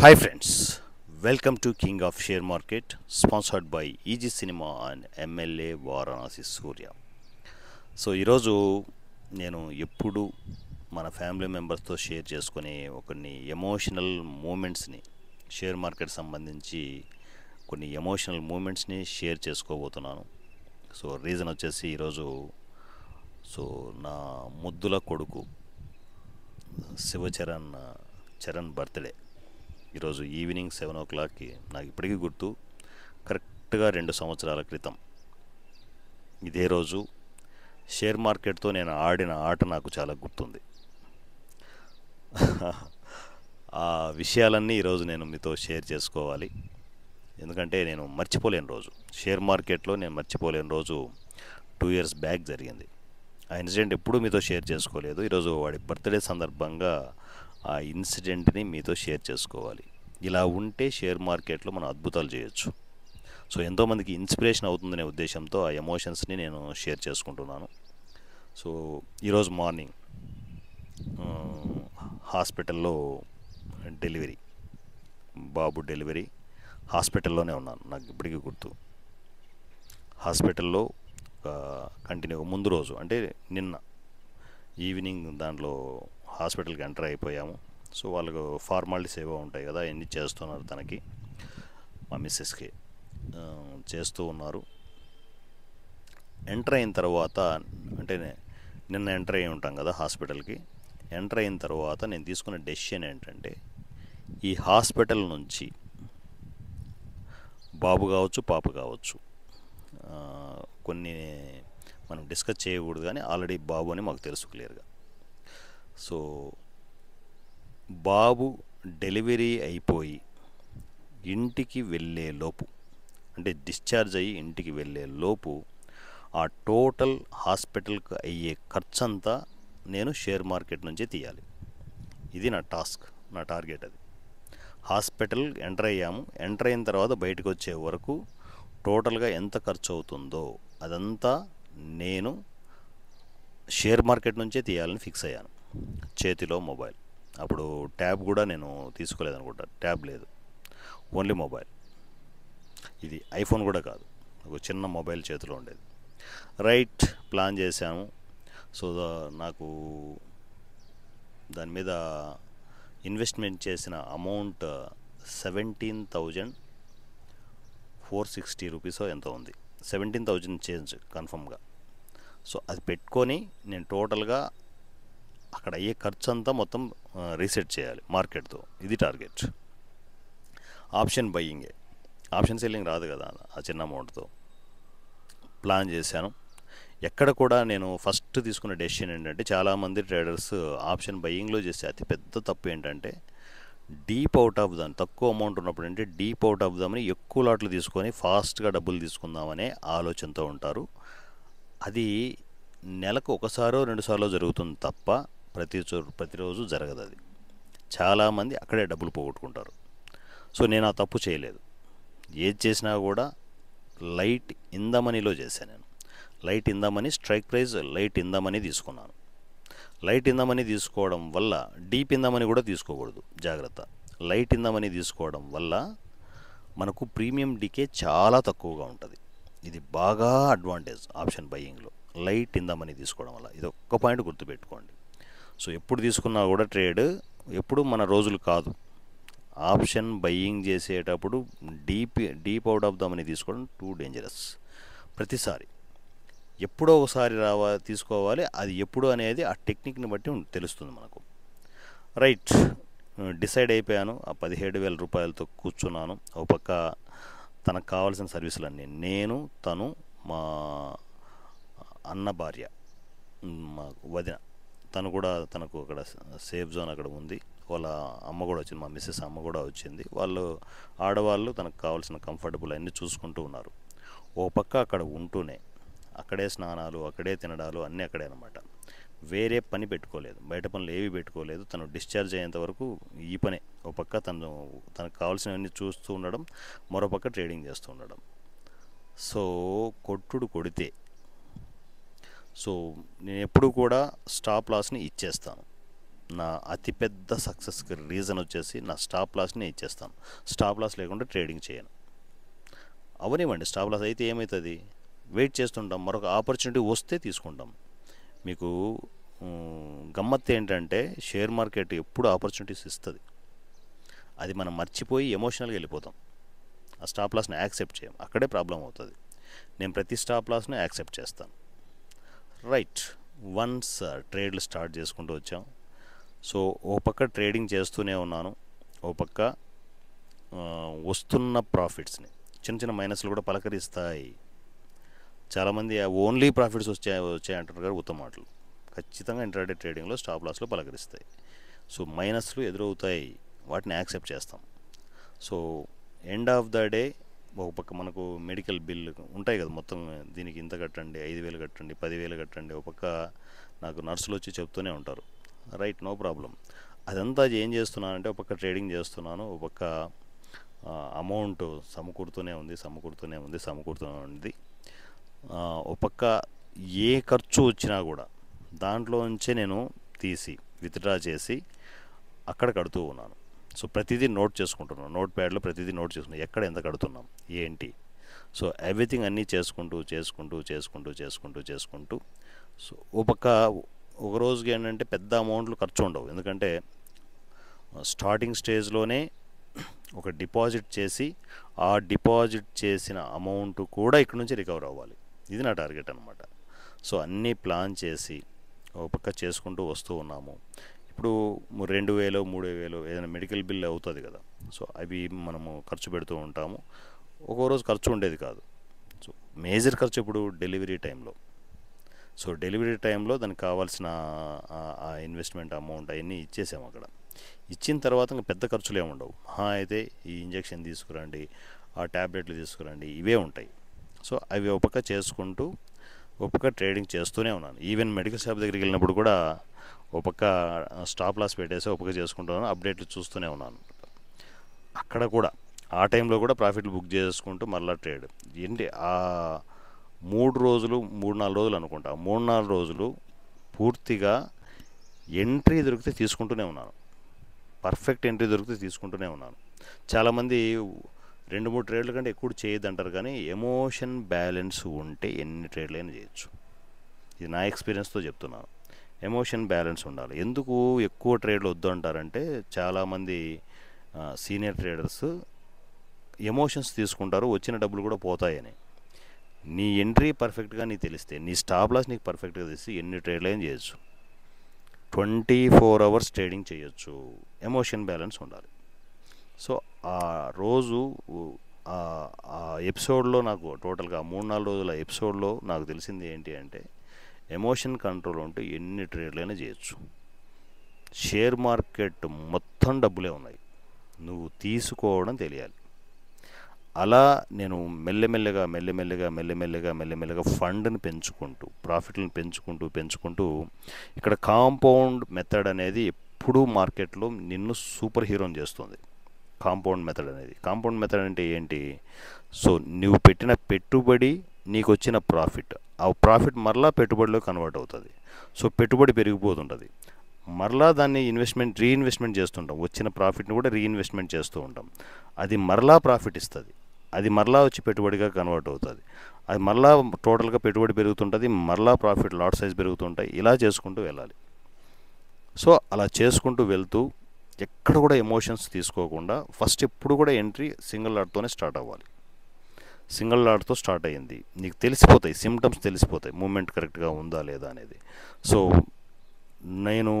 hi friends welcome to king of share market sponsored by easy cinema and MLA Varanasi Surya so ఈరోజు నేను ఎప్పుడు మన family మెంబర్స్తో share చేసుకునే కొన్ని ఎమోషనల్ మూమెంట్స్ని షేర్ మార్కెట్ సంబంధించి కొన్ని ఎమోషనల్ మూమెంట్స్ని షేర్ చేసుకోబోతున్నాను సో రీజన్ వచ్చేసి ఈరోజు సో నా ముద్దుల కొడుకు శివచరణ్ చరణ్ బర్త్డే ఈరోజు ఈవినింగ్ సెవెన్ ఓ క్లాక్కి నాకు ఇప్పటికీ గుర్తు కరెక్ట్గా రెండు సంవత్సరాల క్రితం ఇదే రోజు షేర్ మార్కెట్తో నేను ఆడిన ఆట నాకు చాలా గుర్తుంది ఆ విషయాలన్నీ ఈరోజు నేను మీతో షేర్ చేసుకోవాలి ఎందుకంటే నేను మర్చిపోలేని రోజు షేర్ మార్కెట్లో నేను మర్చిపోలేని రోజు టూ ఇయర్స్ బ్యాక్ జరిగింది ఆ ఇన్సిడెంట్ ఎప్పుడూ మీతో షేర్ చేసుకోలేదు ఈరోజు వాడి బర్త్డే సందర్భంగా ఆ ఇన్సిడెంట్ని మీతో షేర్ చేసుకోవాలి ఇలా ఉంటే షేర్ మార్కెట్లో మనం అద్భుతాలు చేయొచ్చు సో ఎంతోమందికి ఇన్స్పిరేషన్ అవుతుందనే ఉద్దేశంతో ఆ ఎమోషన్స్ని నేను షేర్ చేసుకుంటున్నాను సో ఈరోజు మార్నింగ్ హాస్పిటల్లో డెలివరీ బాబు డెలివరీ హాస్పిటల్లోనే ఉన్నాను నాకు ఇప్పటికీ గుర్తు హాస్పిటల్లో కంటిన్యూ ముందు రోజు అంటే నిన్న ఈవినింగ్ దాంట్లో హాస్పిటల్కి ఎంటర్ అయిపోయాము సో వాళ్ళకు ఫార్మాలిటీస్ ఏవో ఉంటాయి కదా ఎన్ని చేస్తున్నారు తనకి మా మిస్సెస్కి చేస్తూ ఉన్నారు ఎంటర్ అయిన తర్వాత అంటే నిన్న ఎంటర్ అయి ఉంటాం కదా హాస్పిటల్కి ఎంటర్ అయిన తర్వాత నేను తీసుకున్న డెసిషన్ ఏంటంటే ఈ హాస్పిటల్ నుంచి బాబు కావచ్చు పాప కావచ్చు కొన్ని మనం డిస్కస్ చేయకూడదు కానీ ఆల్రెడీ బాబు అని మాకు తెలుసు క్లియర్గా సో బాబు డెలివరీ అయిపోయి ఇంటికి వెళ్ళే లోపు అంటే డిశ్చార్జ్ అయ్యి ఇంటికి వెళ్ళే లోపు ఆ టోటల్ హాస్పిటల్కి అయ్యే ఖర్చంతా నేను షేర్ మార్కెట్ నుంచే తీయాలి ఇది నా టాస్క్ నా టార్గెట్ అది హాస్పిటల్ ఎంటర్ అయ్యాము ఎంటర్ అయిన తర్వాత బయటకు వచ్చే వరకు టోటల్గా ఎంత ఖర్చు అవుతుందో అదంతా నేను షేర్ మార్కెట్ నుంచే తీయాలని ఫిక్స్ అయ్యాను చేతిలో మొబైల్ అప్పుడు ట్యాబ్ కూడా నేను తీసుకోలేదు అనుకుంటా ట్యాబ్ లేదు ఓన్లీ మొబైల్ ఇది ఐఫోన్ కూడా కాదు ఒక చిన్న మొబైల్ చేతిలో ఉండేది రైట్ ప్లాన్ చేశాము సో నాకు దాని మీద ఇన్వెస్ట్మెంట్ చేసిన amount seventeen thousand four sixty rupees ఎంత ఉంది సెవెంటీన్ థౌజండ్ చేంజ్ కన్ఫర్మ్గా సో అది పెట్టుకొని నేను టోటల్గా అక్కడ అయ్యే ఖర్చు అంతా మొత్తం రీసెట్ చేయాలి మార్కెట్తో ఇది టార్గెట్ ఆప్షన్ బయ్యింగే ఆప్షన్ సెల్లింగ్ రాదు కదా ఆ చిన్న అమౌంట్తో ప్లాన్ చేశాను ఎక్కడ కూడా నేను ఫస్ట్ తీసుకున్న డెసిషన్ ఏంటంటే చాలామంది ట్రేడర్స్ ఆప్షన్ బయ్యింగ్లో చేసే అతిపెద్ద తప్పు ఏంటంటే డీప్ అవుట్ ఆఫ్ దాని తక్కువ అమౌంట్ ఉన్నప్పుడు అంటే డీప్ అవుట్ ఆఫ్ దామని ఎక్కువ లాట్లు తీసుకొని ఫాస్ట్గా డబ్బులు తీసుకుందామనే ఆలోచనతో ఉంటారు అది నెలకు ఒకసారో రెండుసార్లు జరుగుతుంది తప్ప ప్రతి ప్రతిరోజు జరగదు అది చాలామంది అక్కడే డబ్బులు పోగొట్టుకుంటారు సో నేను ఆ తప్పు చేయలేదు ఏది చేసినా కూడా లైట్ ఇందమనీలో చేశాను నేను light in the money strike price light in the money తీసుకున్నాను లైట్ ఇందమని తీసుకోవడం వల్ల డీప్ ఇందమని కూడా తీసుకోకూడదు జాగ్రత్త లైట్ ఇందమని తీసుకోవడం వల్ల మనకు ప్రీమియం డికే చాలా తక్కువగా ఉంటుంది ఇది బాగా అడ్వాంటేజ్ ఆప్షన్ బయ్యింగ్లో లైట్ ఇందమని తీసుకోవడం వల్ల ఇది ఒక్క పాయింట్ గుర్తుపెట్టుకోండి సో ఎప్పుడు తీసుకున్నా కూడా ట్రేడ్ ఎప్పుడు మన రోజులు కాదు ఆప్షన్ బయ్యింగ్ చేసేటప్పుడు deep deep out of money తీసుకోవడం టూ డేంజరస్ ప్రతిసారి ఎప్పుడో ఒకసారి రావా తీసుకోవాలి అది ఎప్పుడు అనేది ఆ టెక్నిక్ని బట్టి తెలుస్తుంది మనకు రైట్ డిసైడ్ అయిపోయాను ఆ పదిహేడు వేల రూపాయలతో కూర్చున్నాను ఒక పక్క తనకు కావాల్సిన సర్వీసులన్నీ నేను తను మా అన్న భార్య మా వదిన తను కూడా తనకు అక్కడ సేఫ్ జోన్ అక్కడ ఉంది వాళ్ళ అమ్మ కూడా వచ్చింది మా మిస్సెస్ అమ్మ కూడా వచ్చింది వాళ్ళు ఆడవాళ్ళు తనకు కావాల్సిన కంఫర్టబుల్ అన్నీ చూసుకుంటూ ఉన్నారు ఓ పక్క అక్కడ ఉంటూనే అక్కడే స్నానాలు అక్కడే తినడాలు అన్నీ అక్కడే అనమాట వేరే పని పెట్టుకోలేదు బయట పనులు ఏవి పెట్టుకోలేదు తను డిశ్చార్జ్ అయ్యేంత వరకు ఈ పనే ఒక పక్క తను తనకు కావాల్సినవన్నీ చూస్తూ ఉండడం మరోపక్క ట్రేడింగ్ చేస్తూ ఉండడం సో కొట్టుడు కొడితే సో నేను ఎప్పుడు కూడా స్టాప్ లాస్ని ఇచ్చేస్తాను నా అతిపెద్ద సక్సెస్కి రీజన్ వచ్చేసి నా స్టాప్ లాస్ని ఇచ్చేస్తాను స్టాప్ లాస్ లేకుండా ట్రేడింగ్ చేయను అవనివ్వండి స్టాప్ లాస్ అయితే ఏమవుతుంది వెయిట్ చేస్తుంటాం మరొక ఆపర్చునిటీ వస్తే తీసుకుంటాం మీకు గమ్మత్ ఏంటంటే షేర్ మార్కెట్ ఎప్పుడు ఆపర్చునిటీస్ ఇస్తుంది అది మనం మర్చిపోయి ఎమోషనల్గా వెళ్ళిపోతాం ఆ స్టాప్ లాస్ని యాక్సెప్ట్ చేయం అక్కడే ప్రాబ్లం అవుతుంది నేను ప్రతి స్టాప్ లాస్ని యాక్సెప్ట్ చేస్తాను రైట్ వన్స్ ట్రేడ్లు స్టార్ట్ చేసుకుంటూ వచ్చాం సో ఓ పక్క ట్రేడింగ్ చేస్తూనే ఉన్నాను ఓ పక్క వస్తున్న ప్రాఫిట్స్ని చిన్న చిన్న మైనస్లు కూడా పలకరిస్తాయి చాలామంది ఓన్లీ ప్రాఫిట్స్ వచ్చాయి వచ్చాయంటారు కదా ఉత్తమ మాటలు ఖచ్చితంగా ఇంటర్డే ట్రేడింగ్లో స్టాప్ లాస్లో పలకరిస్తాయి సో మైనస్లు ఎదురవుతాయి వాటిని యాక్సెప్ట్ చేస్తాం so end of the day ఒక పక్క మనకు మెడికల్ బిల్ ఉంటాయి కదా మొత్తం దీనికి ఇంత కట్టండి ఐదు వేలు కట్టండి పదివేలు కట్టండి ఒక పక్క నాకు నర్సులు వచ్చి చెప్తూనే ఉంటారు రైట్ నో ప్రాబ్లం అదంతా ఏం చేస్తున్నానంటే ఒక పక్క ట్రేడింగ్ చేస్తున్నాను ఒక పక్క అమౌంట్ సమకూరుతూనే ఉంది సమకూరుతూనే ఉంది సమకూరుతూనే ఉంది ఒక పక్క ఏ ఖర్చు వచ్చినా కూడా దాంట్లోంచే నేను తీసి విత్డ్రా చేసి అక్కడ కడుతూ ఉన్నాను సో ప్రతిదీ నోట్ చేసుకుంటున్నాం నోట్ ప్యాడ్లో ప్రతిదీ నోట్ చేసుకున్నాం ఎక్కడ ఎంత కడుతున్నాం ఏంటి సో ఎవ్రీథింగ్ అన్నీ చేసుకుంటూ చేసుకుంటూ చేసుకుంటూ చేసుకుంటూ చేసుకుంటూ సో ఒక పక్క ఒక రోజుకి ఏంటంటే పెద్ద అమౌంట్లు ఖర్చు ఉండవు ఎందుకంటే స్టార్టింగ్ స్టేజ్లోనే ఒక డిపాజిట్ చేసి ఆ డిపాజిట్ చేసిన అమౌంట్ కూడా ఇక్కడ నుంచి రికవర్ అవ్వాలి ఇది నా టార్గెట్ అనమాట సో అన్నీ ప్లాన్ చేసి ఒక పక్క చేసుకుంటూ వస్తూ ఉన్నాము ఇప్పుడు రెండు వేలు మూడు వేలు ఏదైనా మెడికల్ బిల్ అవుతుంది కదా సో అవి మనము ఖర్చు పెడుతూ ఉంటాము ఒక్కో రోజు ఖర్చు ఉండేది కాదు సో మేజర్ ఖర్చు ఇప్పుడు డెలివరీ టైంలో సో డెలివరీ టైంలో దానికి కావాల్సిన ఆ ఇన్వెస్ట్మెంట్ అమౌంట్ అవన్నీ ఇచ్చేసాము అక్కడ ఇచ్చిన తర్వాత ఇంకా పెద్ద ఖర్చులు ఏమి ఉండవు మహా అయితే ఈ ఇంజక్షన్ తీసుకురండి ఆ ట్యాబ్లెట్లు తీసుకురండి ఇవే ఉంటాయి సో అవి ఒక చేసుకుంటూ ఒక ట్రేడింగ్ చేస్తూనే ఉన్నాను ఈవెన్ మెడికల్ షాప్ దగ్గరికి వెళ్ళినప్పుడు కూడా ఒప్పక స్టాప్ లాస్ పెట్టేసి ఒప్పక చేసుకుంటున్నాను అప్డేట్లు చూస్తూనే ఉన్నాను అక్కడ కూడా ఆ టైంలో కూడా ప్రాఫిట్లు బుక్ చేసుకుంటూ మళ్ళీ ట్రేడ్ ఏంటి ఆ మూడు రోజులు మూడు నాలుగు రోజులు అనుకుంటా మూడు నాలుగు రోజులు పూర్తిగా ఎంట్రీ దొరికితే తీసుకుంటూనే ఉన్నాను పర్ఫెక్ట్ ఎంట్రీ దొరికితే తీసుకుంటూనే ఉన్నాను చాలామంది రెండు మూడు ట్రేడ్ల కంటే ఎక్కువ చేయదు అంటారు కానీ ఎమోషన్ బ్యాలెన్స్ ఉంటే ఎన్ని ట్రేడ్లైనా చేయొచ్చు ఇది నా ఎక్స్పీరియన్స్తో చెప్తున్నాను ఎమోషన్ బ్యాలెన్స్ ఉండాలి ఎందుకు ఎక్కువ ట్రేడ్లు వద్దు అంటారంటే చాలామంది సీనియర్ ట్రేడర్స్ ఎమోషన్స్ తీసుకుంటారు వచ్చిన డబ్బులు కూడా పోతాయని నీ ఎంట్రీ పర్ఫెక్ట్గా నీకు తెలిస్తే నీ స్టాప్ లాస్ నీకు పర్ఫెక్ట్గా తెలిసి ఎన్ని ట్రేడ్లైనా చేయొచ్చు ట్వంటీ ఫోర్ అవర్స్ ట్రేడింగ్ చేయొచ్చు ఎమోషన్ బ్యాలెన్స్ ఉండాలి సో ఆ రోజు ఆ ఎపిసోడ్లో నాకు టోటల్గా మూడు నాలుగు రోజుల ఎపిసోడ్లో నాకు తెలిసింది ఏంటి అంటే ఎమోషన్ కంట్రోల్ ఉంటే ఎన్ని ట్రేడ్లైనా చేయొచ్చు షేర్ మార్కెట్ మొత్తం డబ్బులే ఉన్నాయి నువ్వు తీసుకోవడం తెలియాలి అలా నేను మెల్లమెల్లగా మెల్లమెల్లగా మెల్లమెల్లగా మెల్లమెల్లగా ఫండ్ని పెంచుకుంటూ ప్రాఫిట్లను పెంచుకుంటూ పెంచుకుంటూ ఇక్కడ కాంపౌండ్ మెథడ్ అనేది ఎప్పుడూ మార్కెట్లో నిన్ను సూపర్ హీరోని చేస్తుంది కాంపౌండ్ మెథడ్ అనేది కాంపౌండ్ మెథడ్ అంటే ఏంటి సో నువ్వు పెట్టిన పెట్టుబడి నీకు వచ్చిన ప్రాఫిట్ ఆ ప్రాఫిట్ మరలా పెట్టుబడిలో కన్వర్ట్ అవుతుంది సో పెట్టుబడి పెరిగిపోతుంటుంది మరలా దాన్ని ఇన్వెస్ట్మెంట్ రీఇన్వెస్ట్మెంట్ చేస్తుంటాం వచ్చిన ప్రాఫిట్ని కూడా రీఇన్వెస్ట్మెంట్ చేస్తూ ఉంటాం అది మరలా ప్రాఫిట్ ఇస్తుంది అది మరలా వచ్చి పెట్టుబడిగా కన్వర్ట్ అవుతుంది అది మరలా టోటల్గా పెట్టుబడి పెరుగుతుంటుంది మరలా ప్రాఫిట్ లాట్ సైజ్ పెరుగుతుంటాయి ఇలా చేసుకుంటూ వెళ్ళాలి సో అలా చేసుకుంటూ వెళ్తూ ఎక్కడ కూడా ఎమోషన్స్ తీసుకోకుండా ఫస్ట్ ఎప్పుడు కూడా ఎంట్రీ సింగిల్ ఆర్ట్తోనే స్టార్ట్ అవ్వాలి సింగిల్ ఆర్ట్తో స్టార్ట్ అయ్యింది నీకు తెలిసిపోతాయి సిమ్టమ్స్ తెలిసిపోతాయి మూమెంట్ కరెక్ట్గా ఉందా లేదా అనేది సో నేను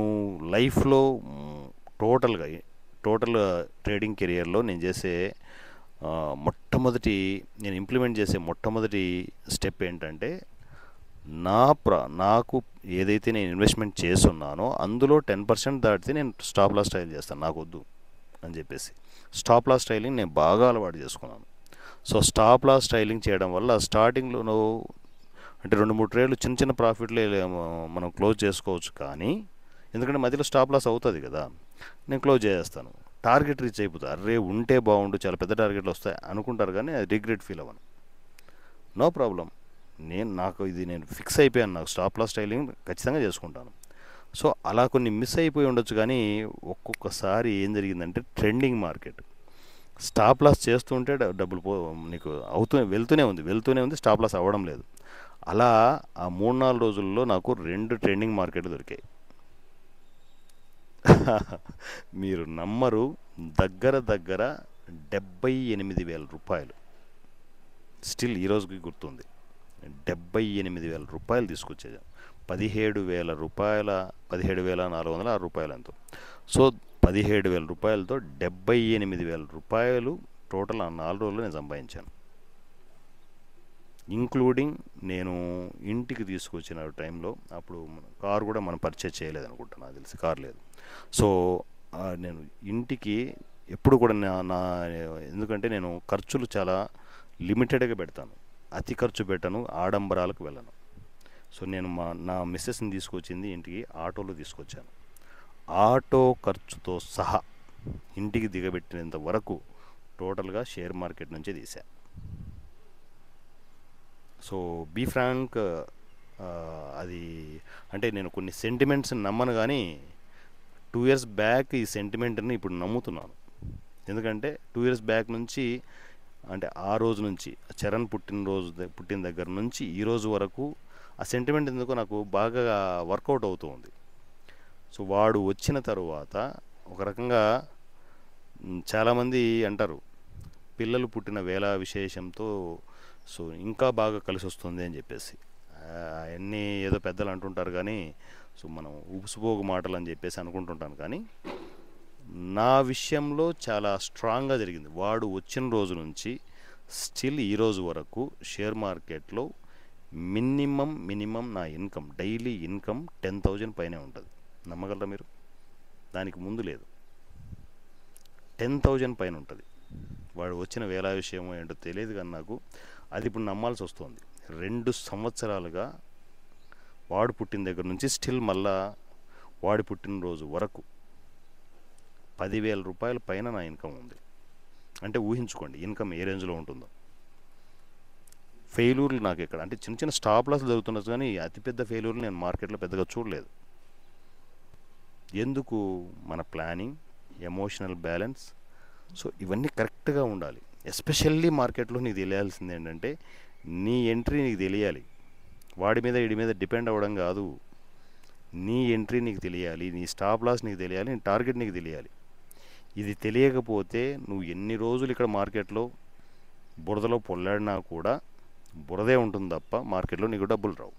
లైఫ్లో టోటల్గా టోటల్ ట్రేడింగ్ కెరియర్లో నేను చేసే మొట్టమొదటి నేను ఇంప్లిమెంట్ చేసే మొట్టమొదటి స్టెప్ ఏంటంటే నా ప్ర నాకు ఏదైతే నేను ఇన్వెస్ట్మెంట్ చేస్తున్నానో అందులో టెన్ పర్సెంట్ దాటితే నేను స్టాప్ లాస్ ట్రైల్ చేస్తాను నాకు వద్దు అని చెప్పేసి స్టాప్ లాస్ ట్రైలింగ్ నేను బాగా అలవాటు చేసుకున్నాను సో స్టాప్ లాస్ ట్రైలింగ్ చేయడం వల్ల స్టార్టింగ్లో అంటే రెండు మూడు ట్రేడ్లు చిన్న చిన్న ప్రాఫిట్లే మనం క్లోజ్ చేసుకోవచ్చు కానీ ఎందుకంటే మధ్యలో స్టాప్ లాస్ అవుతుంది కదా నేను క్లోజ్ చేసేస్తాను టార్గెట్ రీచ్ అయిపోతా అరే ఉంటే బాగుండు చాలా పెద్ద టార్గెట్లు వస్తాయి అనుకుంటారు కానీ అది రిగ్రెట్ ఫీల్ అవ్వను నో ప్రాబ్లం నేను నాకు ఇది నేను ఫిక్స్ అయిపోయాను నాకు స్టాప్ లాస్ టైలింగ్ ఖచ్చితంగా చేసుకుంటాను సో అలా కొన్ని మిస్ అయిపోయి ఉండొచ్చు కానీ ఒక్కొక్కసారి ఏం జరిగిందంటే ట్రెండింగ్ మార్కెట్ స్టాప్ లాస్ చేస్తుంటే డబ్బులు పో నీకు అవుతూనే వెళ్తూనే ఉంది వెళ్తూనే ఉంది స్టాప్ లాస్ అవ్వడం లేదు అలా ఆ మూడు నాలుగు రోజుల్లో నాకు రెండు ట్రెండింగ్ మార్కెట్లు దొరికాయి మీరు నమ్మరు దగ్గర దగ్గర డెబ్బై ఎనిమిది వేల రూపాయలు స్టిల్ ఈరోజుకి గుర్తుంది డెబ్బై ఎనిమిది వేల రూపాయలు తీసుకొచ్చేది పదిహేడు వేల రూపాయల పదిహేడు వేల నాలుగు వందల ఆరు రూపాయలు ఎంతో సో పదిహేడు వేల రూపాయలతో డెబ్బై ఎనిమిది వేల రూపాయలు టోటల్ ఆ నాలుగు రోజులు నేను సంపాదించాను ఇంక్లూడింగ్ నేను ఇంటికి తీసుకొచ్చిన టైంలో అప్పుడు కారు కూడా మనం పర్చేజ్ చేయలేదు అనుకుంటా నాకు తెలిసి కారు లేదు సో నేను ఇంటికి ఎప్పుడు కూడా నా ఎందుకంటే నేను ఖర్చులు చాలా లిమిటెడ్గా పెడతాను అతి ఖర్చు పెట్టను ఆడంబరాలకు వెళ్ళను సో నేను మా నా మిస్సెస్ని తీసుకొచ్చింది ఇంటికి ఆటోలో తీసుకొచ్చాను ఆటో ఖర్చుతో సహా ఇంటికి దిగబెట్టినంత వరకు టోటల్గా షేర్ మార్కెట్ నుంచే తీశా సో బీ ఫ్రాంక్ అది అంటే నేను కొన్ని సెంటిమెంట్స్ని నమ్మను కానీ టూ ఇయర్స్ బ్యాక్ ఈ సెంటిమెంట్ని ఇప్పుడు నమ్ముతున్నాను ఎందుకంటే టూ ఇయర్స్ బ్యాక్ నుంచి అంటే ఆ రోజు నుంచి చరణ్ పుట్టినరోజు పుట్టిన దగ్గర నుంచి ఈ రోజు వరకు ఆ సెంటిమెంట్ ఎందుకు నాకు బాగా వర్కౌట్ అవుతూ ఉంది సో వాడు వచ్చిన తరువాత ఒక రకంగా చాలామంది అంటారు పిల్లలు పుట్టిన వేళ విశేషంతో సో ఇంకా బాగా కలిసి వస్తుంది అని చెప్పేసి అవన్నీ ఏదో పెద్దలు అంటుంటారు కానీ సో మనం ఉపుసుపోగు మాటలు అని చెప్పేసి అనుకుంటుంటాను కానీ నా విషయంలో చాలా స్ట్రాంగ్గా జరిగింది వాడు వచ్చిన రోజు నుంచి స్టిల్ ఈరోజు వరకు షేర్ మార్కెట్లో మినిమం మినిమం నా income daily income ten thousand పైనే ఉంటుంది నమ్మగలరా మీరు దానికి ముందు లేదు టెన్ థౌజండ్ పైన ఉంటుంది వాడు వచ్చిన వేళ విషయం ఏంటో తెలియదు కానీ నాకు అది ఇప్పుడు నమ్మాల్సి వస్తుంది రెండు సంవత్సరాలుగా వాడు పుట్టిన దగ్గర నుంచి స్టిల్ మళ్ళా వాడి పుట్టినరోజు వరకు పదివేల రూపాయల పైన నా ఇన్కమ్ ఉంది అంటే ఊహించుకోండి ఇన్కమ్ ఏ రేంజ్లో ఉంటుందో ఫెయిల్యూర్లు నాకు ఇక్కడ అంటే చిన్న చిన్న స్టాప్ లాస్ జరుగుతున్నది కానీ అతిపెద్ద ఫెయిల్యూర్లు నేను మార్కెట్లో పెద్దగా చూడలేదు ఎందుకు మన ప్లానింగ్ ఎమోషనల్ బ్యాలెన్స్ సో ఇవన్నీ కరెక్ట్గా ఉండాలి ఎస్పెషల్లీ మార్కెట్లో నీకు తెలియాల్సింది ఏంటంటే నీ ఎంట్రీ నీకు తెలియాలి వాడి మీద వీడి మీద డిపెండ్ అవ్వడం కాదు నీ ఎంట్రీ నీకు తెలియాలి నీ స్టాప్ లాస్ నీకు తెలియాలి నీ టార్గెట్ నీకు తెలియాలి ఇది తెలియకపోతే నువ్వు ఎన్ని రోజులు ఇక్కడ మార్కెట్లో బురదలో పొల్లాడినా కూడా బురదే ఉంటుంది తప్ప మార్కెట్లో నీకు డబ్బులు రావు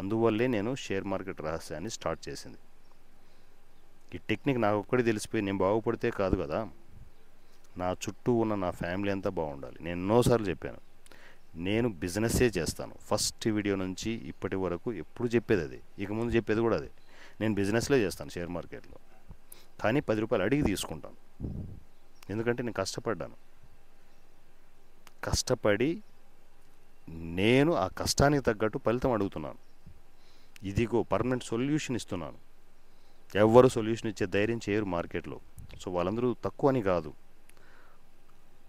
అందువల్లే నేను షేర్ మార్కెట్ రహస్యాన్ని స్టార్ట్ చేసింది ఈ టెక్నిక్ నాకు ఒక్కడే తెలిసిపోయి నేను బాగుపడితే కాదు కదా నా చుట్టూ ఉన్న నా ఫ్యామిలీ అంతా బాగుండాలి నేను ఎన్నోసార్లు చెప్పాను నేను బిజినెస్సే చేస్తాను ఫస్ట్ వీడియో నుంచి ఇప్పటి వరకు ఎప్పుడు చెప్పేది అది ఇక ముందు చెప్పేది కూడా అదే నేను బిజినెస్లే చేస్తాను షేర్ మార్కెట్లో కానీ పది రూపాయలు అడిగి తీసుకుంటాను ఎందుకంటే నేను కష్టపడ్డాను కష్టపడి నేను ఆ కష్టానికి తగ్గట్టు ఫలితం అడుగుతున్నాను ఇదిగో పర్మనెంట్ సొల్యూషన్ ఇస్తున్నాను ఎవ్వరు సొల్యూషన్ ఇచ్చే ధైర్యం చేయరు మార్కెట్లో సో వాళ్ళందరూ తక్కువ అని కాదు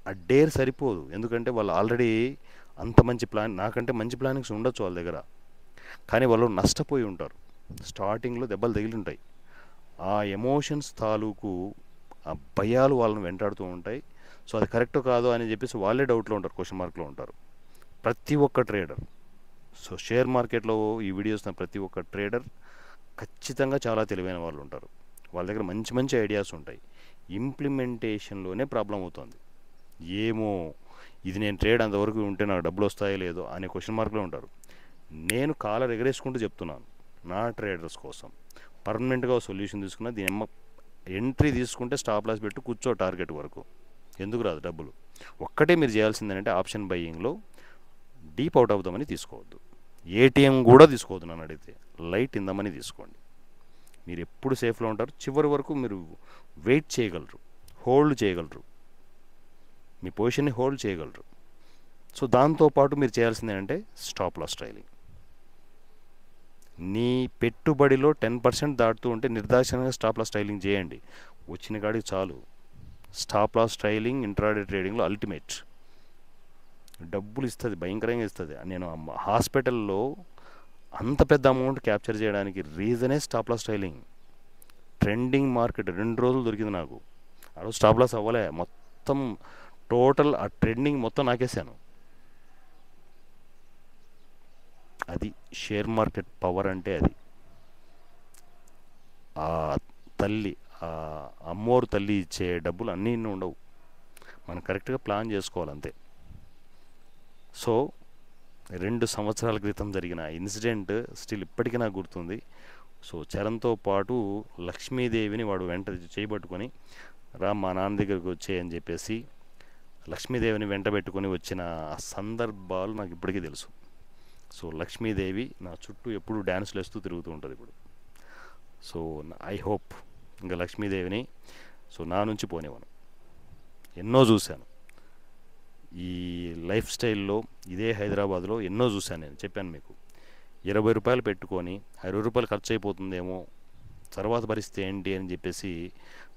ఆ డేర్ సరిపోదు ఎందుకంటే వాళ్ళు ఆల్రెడీ అంత మంచి ప్లాన్ నాకంటే మంచి ప్లానింగ్స్ ఉండొచ్చు వాళ్ళ దగ్గర కానీ వాళ్ళు నష్టపోయి ఉంటారు స్టార్టింగ్లో దెబ్బలు తగిలి ఉంటాయి ఆ ఎమోషన్స్ తాలూకు ఆ భయాలు వాళ్ళని వెంటాడుతూ ఉంటాయి సో అది కరెక్ట్ కాదు అని చెప్పేసి వాళ్ళే డౌట్లో ఉంటారు క్వశ్చన్ మార్క్లో ఉంటారు ప్రతి ఒక్క ట్రేడర్ సో షేర్ మార్కెట్లో ఈ వీడియోస్ ప్రతి ఒక్క ట్రేడర్ ఖచ్చితంగా చాలా తెలివైన వాళ్ళు ఉంటారు వాళ్ళ దగ్గర మంచి మంచి ఐడియాస్ ఉంటాయి ఇంప్లిమెంటేషన్లోనే ప్రాబ్లం అవుతుంది ఏమో ఇది నేను ట్రేడ్ అంతవరకు ఉంటే నాకు డబ్బులు వస్తాయో లేదో అనే క్వశ్చన్ మార్క్లో ఉంటారు నేను కాలర్ ఎగరేసుకుంటూ చెప్తున్నాను నా ట్రేడర్స్ కోసం పర్మనెంట్గా సొల్యూషన్ తీసుకున్న దీని ఎమ్మ ఎంట్రీ తీసుకుంటే స్టాప్ లాస్ పెట్టు కూర్చో టార్గెట్ వరకు ఎందుకు రాదు డబ్బులు ఒక్కటే మీరు చేయాల్సిందంటే ఆప్షన్ బయ్యింగ్లో డీప్ అవుట్ అవుదామని తీసుకోవద్దు ఏటీఎం కూడా తీసుకోవద్దు నన్ను అడిగితే లైట్ ఇందామని తీసుకోండి మీరు ఎప్పుడు సేఫ్లో ఉంటారు చివరి వరకు మీరు వెయిట్ చేయగలరు హోల్డ్ చేయగలరు మీ పొజిషన్ని హోల్డ్ చేయగలరు సో దాంతోపాటు మీరు చేయాల్సింది ఏంటంటే స్టాప్ లాస్ ట్రైలింగ్ నీ పెట్టుబడిలో టెన్ పర్సెంట్ దాటుతూ ఉంటే నిర్దాక్షణంగా స్టాప్ లాస్ స్టైలింగ్ చేయండి వచ్చిన కాడికి చాలు స్టాప్ లాస్ స్టైలింగ్ ఇంట్రాడే ట్రేడింగ్లో అల్టిమేట్ డబ్బులు ఇస్తుంది భయంకరంగా ఇస్తుంది నేను హాస్పిటల్లో అంత పెద్ద అమౌంట్ క్యాప్చర్ చేయడానికి రీజనే stop loss styling trending market రెండు రోజులు దొరికింది నాకు ఆ రోజు స్టాప్ లాస్ అవ్వలే మొత్తం టోటల్ ఆ ట్రెండింగ్ మొత్తం నాకేసాను అది షేర్ మార్కెట్ పవర్ అంటే అది ఆ తల్లి ఆ అమ్మోరు తల్లి ఇచ్చే డబ్బులు అన్నీ ఉండవు మనం కరెక్ట్గా ప్లాన్ చేసుకోవాలంతే సో రెండు సంవత్సరాల క్రితం జరిగిన ఇన్సిడెంట్ స్టిల్ ఇప్పటికీ నాకు గుర్తుంది సో చరణ్తో పాటు లక్ష్మీదేవిని వాడు వెంట చేయబట్టుకొని రా మా నాన్న దగ్గరికి వచ్చేయని చెప్పేసి లక్ష్మీదేవిని వెంట పెట్టుకొని వచ్చిన సందర్భాలు నాకు ఇప్పటికీ తెలుసు సో లక్ష్మీదేవి నా చుట్టూ ఎప్పుడు డ్యాన్స్లు వేస్తూ తిరుగుతూ ఉంటుంది ఇప్పుడు సో ఐ హోప్ ఇంకా లక్ష్మీదేవిని సో నా నుంచి పోనేవాను ఎన్నో చూశాను ఈ లైఫ్ స్టైల్లో ఇదే హైదరాబాద్లో ఎన్నో చూశాను నేను చెప్పాను మీకు ఇరవై రూపాయలు పెట్టుకొని అరవై రూపాయలు ఖర్చు అయిపోతుందేమో తర్వాత పరిస్థితి ఏంటి అని చెప్పేసి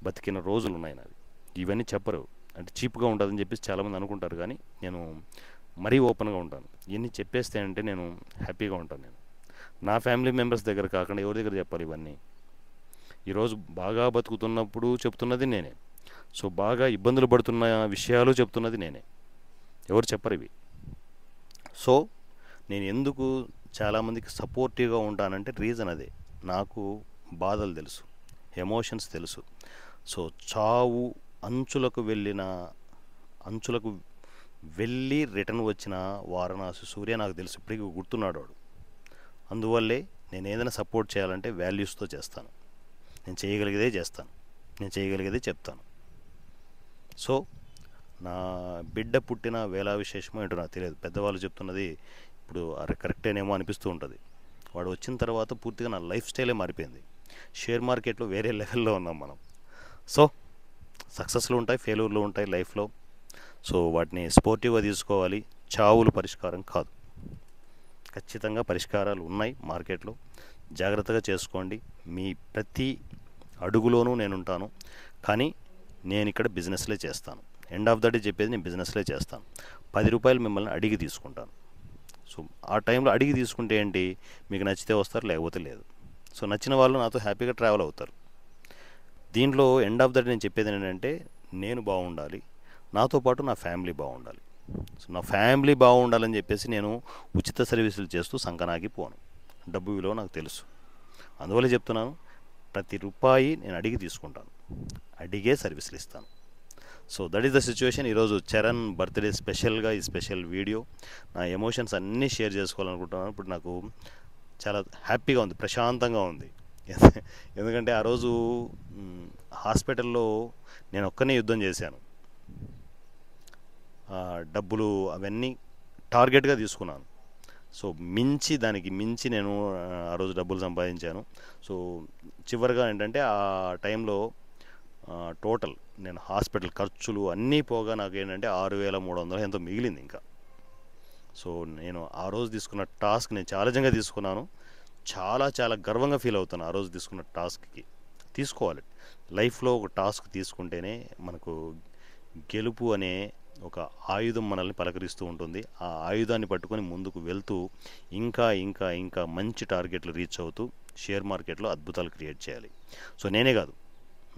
బతికిన రోజులు ఉన్నాయి నాది ఇవన్నీ చెప్పరు అంటే చీప్గా ఉంటుందని చెప్పేసి చాలామంది అనుకుంటారు కానీ నేను మరీ ఓపెన్గా ఉంటాను ఇవన్నీ చెప్పేస్తే అంటే నేను హ్యాపీగా ఉంటాను నేను నా ఫ్యామిలీ మెంబర్స్ దగ్గర కాకుండా ఎవరి దగ్గర చెప్పాలి ఇవన్నీ ఈరోజు బాగా బతుకుతున్నప్పుడు చెప్తున్నది నేనే సో బాగా ఇబ్బందులు పడుతున్న విషయాలు చెప్తున్నది నేనే ఎవరు చెప్పరు ఇవి సో నేను ఎందుకు చాలామందికి సపోర్టివ్గా ఉంటానంటే రీజన్ అదే నాకు బాధలు తెలుసు ఎమోషన్స్ తెలుసు సో చావు అంచులకు వెళ్ళిన అంచులకు వెళ్ళి రిటర్న్ వచ్చిన వారణాసి సూర్య నాకు తెలుసు ఇప్పటికీ గుర్తున్నాడు వాడు అందువల్లే నేను ఏదైనా సపోర్ట్ చేయాలంటే వాల్యూస్తో చేస్తాను నేను చేయగలిగేదే చేస్తాను నేను చేయగలిగేదే చెప్తాను సో నా బిడ్డ పుట్టిన వేళ విశేషమో ఏంటో నాకు తెలియదు పెద్దవాళ్ళు చెప్తున్నది ఇప్పుడు అరే కరెక్టేనేమో అనిపిస్తూ ఉంటుంది వాడు వచ్చిన తర్వాత పూర్తిగా నా లైఫ్ స్టైలే మారిపోయింది షేర్ మార్కెట్లో వేరే లెవెల్లో ఉన్నాం మనం సో సక్సెస్లు ఉంటాయి ఫెయిల్యూర్లు ఉంటాయి లైఫ్లో సో వాటిని స్పోర్టివ్గా తీసుకోవాలి చావులు పరిష్కారం కాదు ఖచ్చితంగా పరిష్కారాలు ఉన్నాయి మార్కెట్లో జాగ్రత్తగా చేసుకోండి మీ ప్రతి అడుగులోనూ నేనుంటాను కానీ నేను ఇక్కడ బిజినెస్లే చేస్తాను ఎండ్ ఆఫ్ ద డే చెప్పేది నేను బిజినెస్లే చేస్తాను పది రూపాయలు మిమ్మల్ని అడిగి తీసుకుంటాను సో ఆ టైంలో అడిగి తీసుకుంటే ఏంటి మీకు నచ్చితే వస్తారు లేకపోతే లేదు సో నచ్చిన వాళ్ళు నాతో హ్యాపీగా ట్రావెల్ అవుతారు దీంట్లో ఎండ్ ఆఫ్ ద డే నేను చెప్పేది ఏంటంటే నేను బాగుండాలి నాతో పాటు నా ఫ్యామిలీ బాగుండాలి సో నా ఫ్యామిలీ బాగుండాలని చెప్పేసి నేను ఉచిత సర్వీసులు చేస్తూ సంకనాకి పోను డబ్బు విలువ నాకు తెలుసు అందువల్ల చెప్తున్నాను ప్రతి రూపాయి నేను అడిగి తీసుకుంటాను అడిగే సర్వీసులు ఇస్తాను so that is the situation ఈరోజు చరణ్ బర్త్డే స్పెషల్గా ఈ స్పెషల్ వీడియో నా ఎమోషన్స్ అన్నీ షేర్ చేసుకోవాలనుకుంటున్నాను ఇప్పుడు నాకు చాలా హ్యాపీగా ఉంది ప్రశాంతంగా ఉంది ఎందుకంటే ఆ రోజు హాస్పిటల్లో నేను ఒక్కనే యుద్ధం చేశాను డబ్బులు అవన్నీ టార్గెట్గా తీసుకున్నాను సో మించి దానికి మించి నేను ఆ రోజు డబ్బులు సంపాదించాను సో చివరిగా ఏంటంటే ఆ టైంలో టోటల్ నేను హాస్పిటల్ ఖర్చులు అన్నీ పోగా నాకు ఏంటంటే ఆరు వేల మూడు వందలు ఎంతో మిగిలింది ఇంకా సో నేను ఆ రోజు తీసుకున్న టాస్క్ నేను ఛాలెంజింగ్గా తీసుకున్నాను చాలా చాలా గర్వంగా ఫీల్ అవుతాను ఆ రోజు తీసుకున్న టాస్క్కి తీసుకోవాలి లైఫ్లో ఒక టాస్క్ తీసుకుంటేనే మనకు గెలుపు అనే ఒక ఆయుధం మనల్ని పలకరిస్తూ ఉంటుంది ఆ ఆయుధాన్ని పట్టుకొని ముందుకు వెళ్తూ ఇంకా ఇంకా ఇంకా మంచి టార్గెట్లు రీచ్ అవుతూ షేర్ మార్కెట్లో అద్భుతాలు క్రియేట్ చేయాలి సో నేనే కాదు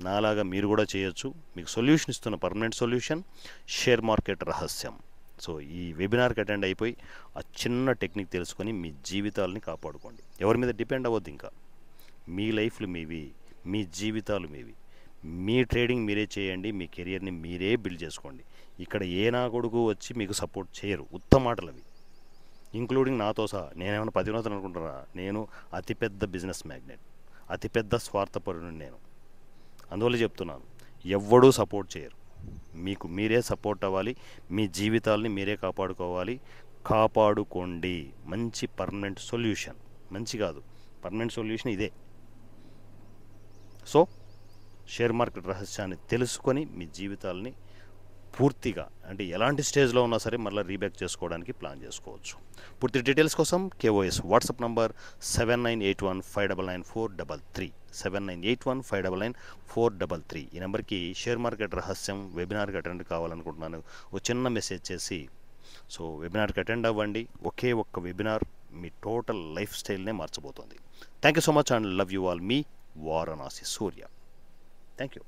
నాలాగా మీరు కూడా చేయొచ్చు మీకు సొల్యూషన్ ఇస్తున్న పర్మనెంట్ సొల్యూషన్ షేర్ మార్కెట్ రహస్యం సో ఈ వెబినార్కి అటెండ్ అయిపోయి ఆ చిన్న టెక్నిక్ తెలుసుకొని మీ జీవితాలని కాపాడుకోండి ఎవరి మీద డిపెండ్ అవ్వద్దు ఇంకా మీ లైఫ్లు మీవి మీ జీవితాలు మీవి మీ ట్రేడింగ్ మీరే చేయండి మీ కెరియర్ని మీరే బిల్డ్ చేసుకోండి ఇక్కడ ఏ నా కొడుకు వచ్చి మీకు సపోర్ట్ చేయరు ఉత్తమ మాటలు అవి ఇంక్లూడింగ్ నాతో సహా నేనేమైనా పదినోతను అనుకుంటున్నా నేను అతిపెద్ద బిజినెస్ మ్యాగ్నెట్ అతిపెద్ద స్వార్థపరుని నేను అందువల్ల చెప్తున్నాను ఎవ్వడూ సపోర్ట్ చేయరు మీకు మీరే సపోర్ట్ అవ్వాలి మీ జీవితాల్ని మీరే కాపాడుకోవాలి కాపాడుకోండి మంచి పర్మనెంట్ సొల్యూషన్ మంచి కాదు పర్మనెంట్ సొల్యూషన్ ఇదే సో షేర్ మార్కెట్ రహస్యాన్ని తెలుసుకొని మీ జీవితాల్ని పూర్తిగా అంటే ఎలాంటి స్టేజ్లో ఉన్నా సరే మళ్ళీ రీబ్యాక్ చేసుకోవడానికి ప్లాన్ చేసుకోవచ్చు పూర్తి డీటెయిల్స్ కోసం KOS WhatsApp number seven nine eight one five double nine four double three seven nine eight one five double nine four double three ఈ నెంబర్కి షేర్ మార్కెట్ రహస్యం వెబినార్కి అటెండ్ కావాలనుకుంటున్నాను ఒక చిన్న మెసేజ్ చేసి సో వెబినార్కి అటెండ్ అవ్వండి ఒకే ఒక్క వెబినార్ మీ టోటల్ లైఫ్ స్టైల్నే మార్చబోతోంది thank you so much and love you all మీ వారణాసి సూర్య థ్యాంక్ యూ